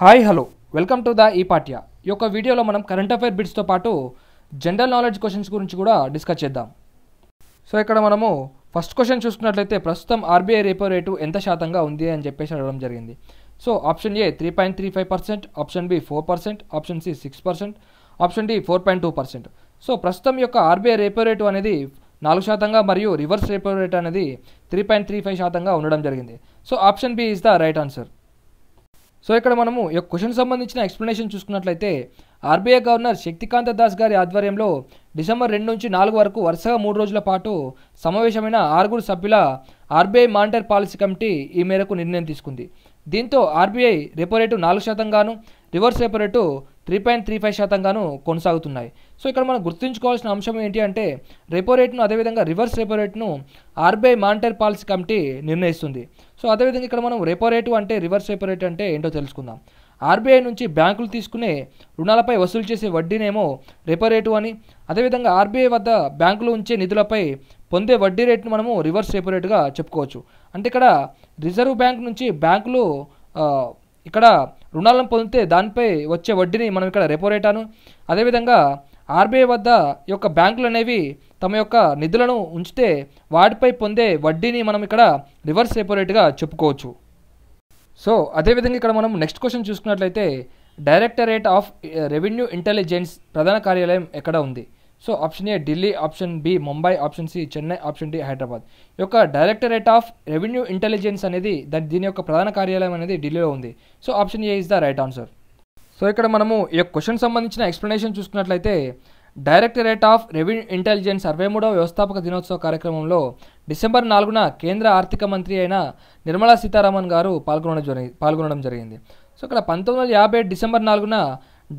hi hello welcome to the ఈ పాఠ్య ఈ యొక్క వీడియోలో మనం కరెంట్ అఫైర్ బిట్స్తో పాటు జనరల్ నాలెడ్జ్ క్వశ్చన్స్ గురించి కూడా డిస్కస్ చేద్దాం సో ఇక్కడ మనము ఫస్ట్ క్వశ్చన్ చూసుకున్నట్లయితే ప్రస్తుతం ఆర్బీఐ రేపో రేటు ఎంత శాతంగా ఉంది అని చెప్పేసి అడగడం జరిగింది so option A three point three five percent option B four percent option C six percent option D four point two percent so ప్రస్తుతం యొక్క ఆర్బీఐ రేపో రేటు అనేది నాలుగు శాతంగా మరియు రివర్స్ రేపో రేట్ అనేది త్రీ పాయింట్ త్రీ ఫైవ్ శాతంగా ఉండడం జరిగింది so option B is the right answer so ఇక్కడ మనము ఈ క్వశ్చన్ సంబంధించిన ఎక్స్ప్లెనేషన్ చూసుకున్నట్లయితే ఆర్బీఐ గవర్నర్ శక్తికాంత దాస్ గారి ఆధ్వర్యంలో డిసెంబర్ రెండు నుంచి నాలుగు వరకు వరుసగా మూడు రోజుల పాటు సమావేశమైన ఆరుగురు సభ్యుల ఆర్బీఐ మానిటర్ పాలసీ కమిటీ ఈ మేరకు నిర్ణయం తీసుకుంది దీంతో ఆర్బీఐ రెపో రేటు నాలుగు శాతంగాను reverse repo rate three point three five శాతంగాను కొనసాగుతున్నాయి సో ఇక్కడ మనం గుర్తుంచుకోవాల్సిన అంశం ఏంటి అంటే రెపో రేటును అదేవిధంగా రివర్స్ రెపో రేటును ఆర్బీఐ మానిటర్ పాలసీ కమిటీ నిర్ణయిస్తుంది సో అదేవిధంగా ఇక్కడ మనం రెపో రేటు అంటే రివర్స్ రెపో రేటు అంటే ఏంటో తెలుసుకుందాం ఆర్బీఐ నుంచి బ్యాంకులు తీసుకునే రుణాలపై వసూలు చేసే వడ్డీనేమో రెపో రేటు అని అదేవిధంగా ఆర్బీఐ వద్ద బ్యాంకులు ఉంచే నిధులపై పొందే వడ్డీ రేటును మనము రివర్స్ రెపో రేటుగా చెప్పుకోవచ్చు అంటే ఇక్కడ రిజర్వ్ బ్యాంక్ నుంచి బ్యాంకులు ఇక్కడ రుణాలను పొందితే దానిపై వచ్చే వడ్డీని మనం ఇక్కడ రెపో రేట్ అను అదేవిధంగా ఆర్బీఐ వద్ద యొక్క బ్యాంకులు అనేవి తమ యొక్క నిధులను ఉంచితే వాటిపై పొందే వడ్డీని మనం ఇక్కడ రివర్స్ రేపోరేట్గా చెప్పుకోవచ్చు సో అదేవిధంగా ఇక్కడ మనం నెక్స్ట్ క్వశ్చన్ చూసుకున్నట్లయితే డైరెక్టరేట్ ఆఫ్ రెవెన్యూ ఇంటెలిజెన్స్ ప్రధాన కార్యాలయం ఎక్కడ ఉంది so option A Delhi option B Mumbai option C Chennai option D Hyderabad యొక్క డైరెక్టరేట్ ఆఫ్ రెవెన్యూ ఇంటెలిజెన్స్ అనేది దాని దీని యొక్క ప్రధాన కార్యాలయం అనేది ఢిల్లీలో ఉంది so option A is the right answer so ఇక్కడ మనము ఈ క్వశ్చన్ సంబంధించిన ఎక్స్ప్లెనేషన్ చూసుకున్నట్లయితే డైరెక్టరేట్ ఆఫ్ రెవెన్యూ ఇంటెలిజెన్స్ అరవై మూడవ వ్యవస్థాపక దినోత్సవ కార్యక్రమంలో డిసెంబర్ నాలుగున కేంద్ర ఆర్థిక మంత్రి అయిన నిర్మలా సీతారామన్ గారు పాల్గొనడం జరిగి పాల్గొనడం జరిగింది సో ఇక్కడ పంతొమ్మిది వందల యాభై డిసెంబర్ నాలుగున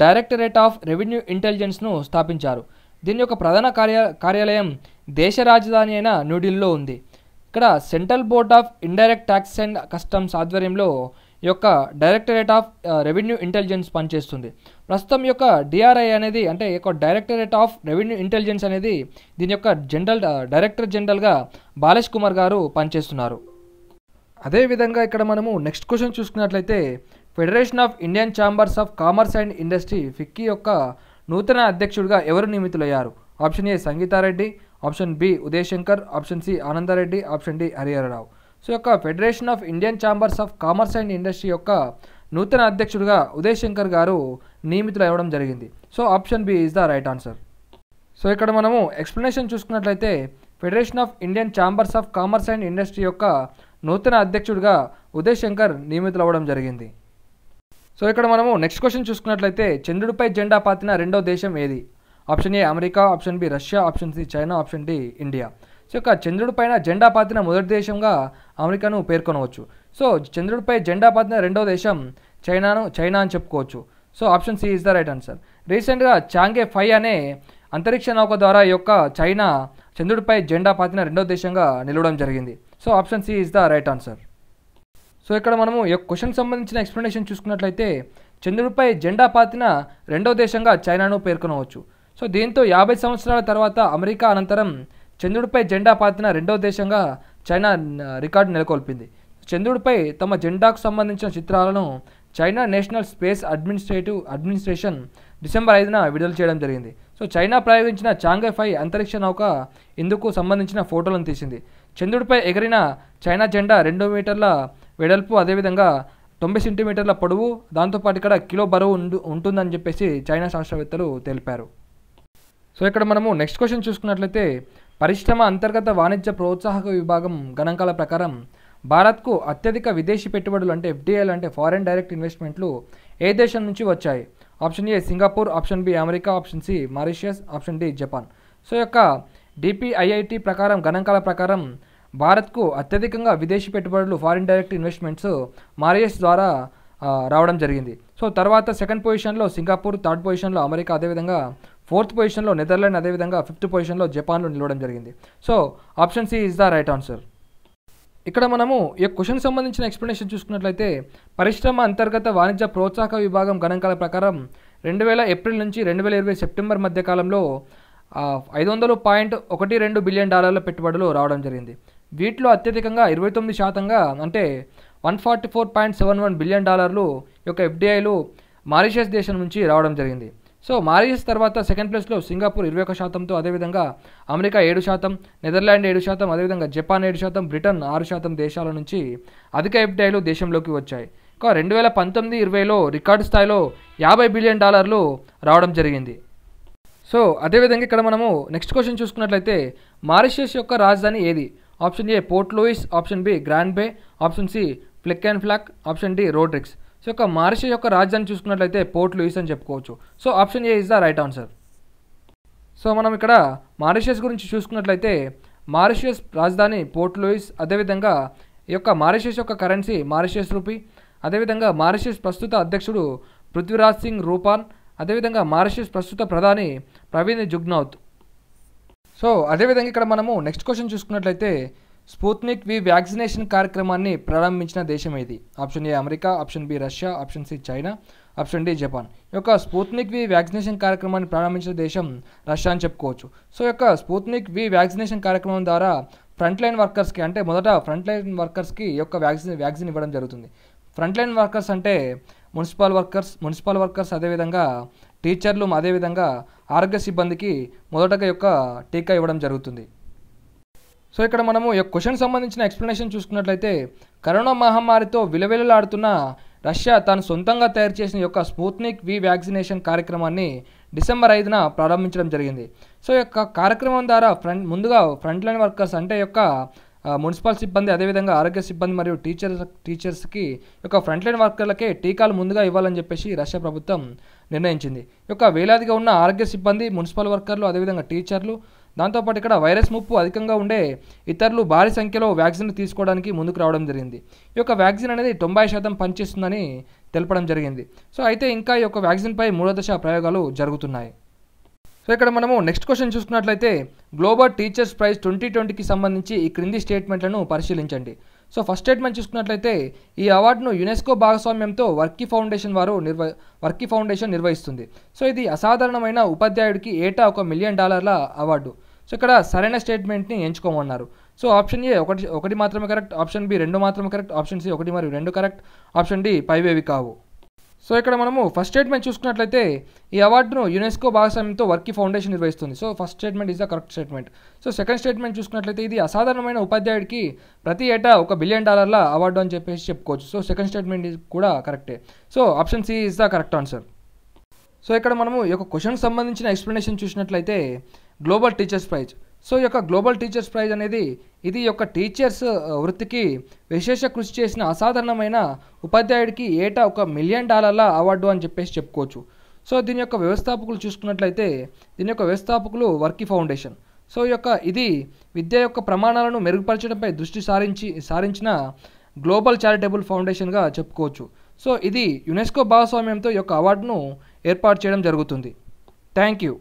డైరెక్టరేట్ ఆఫ్ రెవెన్యూ ఇంటెలిజెన్స్ను స్థాపించారు దీని యొక్క ప్రధాన కార్య కార్యాలయం దేశ రాజధాని అయిన న్యూఢిల్లీలో ఉంది ఇక్కడ central board of indirect tax and customs ఆధ్వర్యంలో యొక్క డైరెక్టరేట్ ఆఫ్ రెవెన్యూ ఇంటెలిజెన్స్ పనిచేస్తుంది ప్రస్తుతం యొక్క డిఆర్ఐ అనేది అంటే యొక్క డైరెక్టరేట్ ఆఫ్ రెవెన్యూ ఇంటెలిజెన్స్ అనేది దీని యొక్క జనరల్ డైరెక్టర్ జనరల్గా బాలేష్ కుమార్ గారు పనిచేస్తున్నారు అదేవిధంగా ఇక్కడ మనము నెక్స్ట్ క్వశ్చన్ చూసుకున్నట్లయితే federation of Indian chambers of commerce and industry FICCI యొక్క నూతన అధ్యక్షుడిగా ఎవరు నియమితులయ్యారు option A Sangeetha Reddy option B Uday Shankar option C ఆనందారెడ్డి option D Harihara Rao so యొక్క federation of Indian chambers of commerce and industry యొక్క నూతన అధ్యక్షుడిగా ఉదయ్ శంకర్ గారు నియమితులు అవ్వడం జరిగింది so option B is the right answer so ఇక్కడ మనము ఎక్స్ప్లెనేషన్ చూసుకున్నట్లయితే federation of Indian chambers of commerce and industry యొక్క నూతన అధ్యక్షుడిగా ఉదయ్ శంకర్ నియమితులు అవ్వడం జరిగింది సో ఇక్కడ మనము నెక్స్ట్ క్వశ్చన్ చూసుకున్నట్లయితే చంద్రుడిపై జెండా పాతిన రెండో దేశం ఏది option A America option B Russia option C China option D India so యొక్క చంద్రుడిపైన జెండా పాతిన మొదటి దేశంగా అమెరికాను పేర్కొనవచ్చు సో చంద్రుడిపై జెండా పాతిన రెండవ దేశం చైనాను చైనా అని చెప్పుకోవచ్చు so option C is the right answer రీసెంట్గా చాంగే ఫైవ్ అనే అంతరిక్ష నౌక ద్వారా ఈ యొక్క చైనా చంద్రుడిపై జెండా పాతిన రెండవ దేశంగా నిలవడం జరిగింది so option C is the right answer so ఇక్కడ మనము ఈ క్వశ్చన్ సంబంధించిన ఎక్స్ప్లెనేషన్ చూసుకున్నట్లయితే చంద్రుడిపై జెండా పాతిన రెండవ దేశంగా చైనాను పేర్కొనవచ్చు సో దీంతో యాభై సంవత్సరాల తర్వాత అమెరికా అనంతరం చంద్రుడిపై జెండా పాతిన రెండవ దేశంగా చైనా రికార్డు నెలకొల్పింది చంద్రుడిపై తమ జెండాకు సంబంధించిన చిత్రాలను China national space administrative administration December ఐదున విడుదల చేయడం జరిగింది సో చైనా ప్రయోగించిన చాంగే ఫై అంతరిక్ష నౌక ఇందుకు సంబంధించిన ఫోటోలను తీసింది చంద్రుడిపై ఎగిరిన చైనా జెండా రెండు మీటర్ల వెడల్పు అదేవిధంగా తొంభై సెంటీమీటర్ల పొడవు దాంతోపాటు ఇక్కడ కిలో బరువు ఉంటుందని చెప్పేసి చైనా శాస్త్రవేత్తలు తెలిపారు సో ఇక్కడ మనము నెక్స్ట్ క్వశ్చన్ చూసుకున్నట్లయితే పరిశ్రమ అంతర్గత వాణిజ్య ప్రోత్సాహక విభాగం గణాంకాల ప్రకారం భారత్కు అత్యధిక విదేశీ పెట్టుబడులు అంటే ఎఫ్డిఐలు అంటే ఫారెన్ డైరెక్ట్ ఇన్వెస్ట్మెంట్లు ఏ దేశం నుంచి వచ్చాయి option A Singapore option B America option C Mauritius option D Japan so యొక్క డిపిఐఐటి ప్రకారం గణాంకాల ప్రకారం భారత్కు అత్యధికంగా విదేశీ పెట్టుబడులు ఫారిన్ డైరెక్ట్ ఇన్వెస్ట్మెంట్స్ మారియస్ ద్వారా రావడం జరిగింది సో తర్వాత సెకండ్ పొజిషన్లో సింగపూర్ థర్డ్ పొజిషన్లో అమెరికా అదేవిధంగా ఫోర్త్ పొజిషన్లో నెదర్లాండ్ అదేవిధంగా ఫిఫ్త్ పొజిషన్లో జపాన్లో నిలవడం జరిగింది so option C is the right answer ఇక్కడ మనము ఈ క్వశ్చన్ సంబంధించిన ఎక్స్ప్లెనేషన్ చూసుకున్నట్లయితే పరిశ్రమ అంతర్గత వాణిజ్య ప్రోత్సాహక విభాగం గణాంకాల ప్రకారం రెండు వేల ఏప్రిల్ నుంచి రెండు వేల ఇరవై సెప్టెంబర్ మధ్య కాలంలో ఐదు వందలు పాయింట్ ఒకటి రెండు బిలియన్ డాలర్ల పెట్టుబడులు రావడం జరిగింది వీటిలో అత్యధికంగా ఇరవై తొమ్మిది శాతంగా అంటే one forty four point seven one billion డాలర్లు యొక్క ఎఫ్డీఐలు మారిషస్ దేశం నుంచి రావడం జరిగింది సో మారిషస్ తర్వాత సెకండ్ ప్లేస్లో సింగపూర్ ఇరవై ఒక శాతంతో అదేవిధంగా అమెరికా ఏడు శాతం నెదర్లాండ్ ఏడు శాతం అదేవిధంగా జపాన్ ఏడు శాతం బ్రిటన్ ఆరు శాతం దేశాల నుంచి అధిక ఎఫ్డీఐలు దేశంలోకి వచ్చాయి ఇంకా రెండు వేల పంతొమ్మిది ఇరవైలో రికార్డు స్థాయిలో యాభై బిలియన్ డాలర్లు రావడం జరిగింది సో అదేవిధంగా ఇక్కడ మనము నెక్స్ట్ క్వశ్చన్ చూసుకున్నట్లయితే మారిషస్ యొక్క రాజధాని ఏది option A Port Louis option B Grand Bay option C Flic and Flac option D Rodrigues so ఒక మార్ష యొక్క రాజధాని చూసుకున్నట్లయితే పోర్ట్ లూయిస్ అని చెప్పుకోవచ్చు so option A is the right answer so మనం ఇక్కడ మారిషియస్ గురించి చూసుకున్నట్లయితే మారిషియస్ రాజధాని పోర్ట్ లూయిస్ అదేవిధంగా ఈ యొక్క మారిషియస్ యొక్క కరెన్సీ మారిషియస్ రూపీ అదేవిధంగా మారిషియస్ ప్రస్తుత అధ్యక్షుడు పృథ్వీరాజ్ సింగ్ రూపాన్ అదేవిధంగా మారిషియస్ ప్రస్తుత ప్రధాని ప్రవీణ్ జుగ్నౌత్ సో అదేవిధంగా ఇక్కడ మనము నెక్స్ట్ క్వశ్చన్ చూసుకున్నట్లయితే స్పూత్నిక్ వి వ్యాక్సినేషన్ కార్యక్రమాన్ని ప్రారంభించిన దేశం ఇది option A America option B Russia option C China option D Japan ఈ యొక్క స్పూత్నిక్ వి వ్యాక్సినేషన్ కార్యక్రమాన్ని ప్రారంభించిన దేశం రష్యా అని చెప్పుకోవచ్చు సో యొక్క స్పూత్నిక్ వి వ్యాక్సినేషన్ కార్యక్రమం ద్వారా ఫ్రంట్ లైన్ వర్కర్స్కి అంటే మొదట ఫ్రంట్ లైన్ వర్కర్స్కి యొక్క వ్యాక్సిన్ వ్యాక్సిన్ ఇవ్వడం జరుగుతుంది ఫ్రంట్ లైన్ వర్కర్స్ అంటే మున్సిపల్ వర్కర్స్ మున్సిపల్ వర్కర్స్ అదేవిధంగా టీచర్లు అదేవిధంగా ఆరోగ్య సిబ్బందికి మొదటగా యొక్క టీకా ఇవ్వడం జరుగుతుంది సో ఇక్కడ మనము ఈ క్వశ్చన్ సంబంధించిన ఎక్స్ప్లెనేషన్ చూసుకున్నట్లయితే కరోనా మహమ్మారితో విలవిలలాడుతున్న రష్యా తాను సొంతంగా తయారు చేసిన యొక్క స్పూత్నిక్ వి వ్యాక్సినేషన్ కార్యక్రమాన్ని డిసెంబర్ ఐదున ప్రారంభించడం జరిగింది సో యొక్క కార్యక్రమం ద్వారా ఫ్రంట్ ముందుగా ఫ్రంట్ లైన్ వర్కర్స్ అంటే యొక్క మున్సిపల్ సిబ్బంది అదేవిధంగా ఆరోగ్య సిబ్బంది మరియు టీచర్స్ టీచర్స్కి యొక్క ఫ్రంట్ లైన్ వర్కర్లకే టీకాలు ముందుగా ఇవ్వాలని చెప్పేసి రష్యా ప్రభుత్వం నిర్ణయించింది యొక్క వేలాదిగా ఉన్న ఆరోగ్య సిబ్బంది మున్సిపల్ వర్కర్లు అదేవిధంగా టీచర్లు దాంతోపాటు ఇక్కడ వైరస్ ముప్పు అధికంగా ఉండే ఇతరులు భారీ సంఖ్యలో వ్యాక్సిన్ తీసుకోవడానికి ముందుకు రావడం జరిగింది ఈ యొక్క వ్యాక్సిన్ అనేది తొంభై శాతం పనిచేస్తుందని తెలపడం జరిగింది సో అయితే ఇంకా ఈ యొక్క వ్యాక్సిన్పై మూడో దశ ప్రయోగాలు జరుగుతున్నాయి సో ఇక్కడ మనము నెక్స్ట్ క్వశ్చన్ చూసుకున్నట్లయితే గ్లోబల్ టీచర్స్ ప్రైజ్ ట్వంటీ ట్వంటీకి సంబంధించి ఈ క్రింది స్టేట్మెంట్లను పరిశీలించండి సో ఫస్ట్ స్టేట్మెంట్ చూసుకున్నట్లయితే ఈ అవార్డును యునెస్కో భాగస్వామ్యంతో వర్కీ ఫౌండేషన్ వారు నిర్వ వర్కీ ఫౌండేషన్ నిర్వహిస్తుంది సో ఇది అసాధారణమైన ఉపాధ్యాయుడికి ఏటా ఒక మిలియన్ డాలర్ల అవార్డు సో ఇక్కడ సరైన స్టేట్మెంట్ని ఎంచుకోమన్నారు సో ఆప్షన్ ఏ ఒకటి ఒకటి మాత్రమే కరెక్ట్ ఆప్షన్ బి రెండు మాత్రమే కరెక్ట్ ఆప్షన్ సి ఒకటి మరియు రెండు కరెక్ట్ ఆప్షన్ డి పైవేవి కావు సో ఇక్కడ మనము ఫస్ట్ స్టేట్మెంట్ చూసుకున్నట్లయితే ఈ అవార్డును యునెస్కో భాగస్వామ్యంతో వర్కీ ఫౌండేషన్ నిర్వహిస్తుంది so first statement is the correct statement so second statement చూసుకున్నట్లయితే ఇది అసాధారణమైన ఉపాధ్యాయుడికి ప్రతి ఏటా ఒక బిలియన్ డాలర్ల అవార్డు అని చెప్పేసి చెప్పుకోవచ్చు సో సెకండ్ స్టేట్మెంట్ కూడా కరెక్టే so option C is the correct answer so ఇక్కడ మనము ఈ యొక్క క్వశ్చన్కి సంబంధించిన ఎక్స్ప్లెనేషన్ చూసినట్లయితే గ్లోబల్ టీచర్స్ ప్రైజ్ సో ఈ యొక్క గ్లోబల్ టీచర్స్ ప్రైజ్ అనేది ఇది యొక్క టీచర్స్ uh, వృత్తికి విశేష కృషి చేసిన అసాధారణమైన ఉపాధ్యాయుడికి ఏటా ఒక మిలియన్ డాలర్ల అవార్డు అని చెప్పేసి చెప్పుకోవచ్చు సో దీని యొక్క వ్యవస్థాపకులు చూసుకున్నట్లయితే దీని యొక్క వ్యవస్థాపకులు వర్కీ ఫౌండేషన్ సో యొక్క ఇది విద్య యొక్క ప్రమాణాలను మెరుగుపరచడంపై దృష్టి సారించి సారించిన గ్లోబల్ చారిటబుల్ ఫౌండేషన్గా చెప్పుకోవచ్చు సో ఇది యునెస్కో భాగస్వామ్యంతో యొక్క అవార్డును ఏర్పాటు చేయడం జరుగుతుంది థ్యాంక్ యూ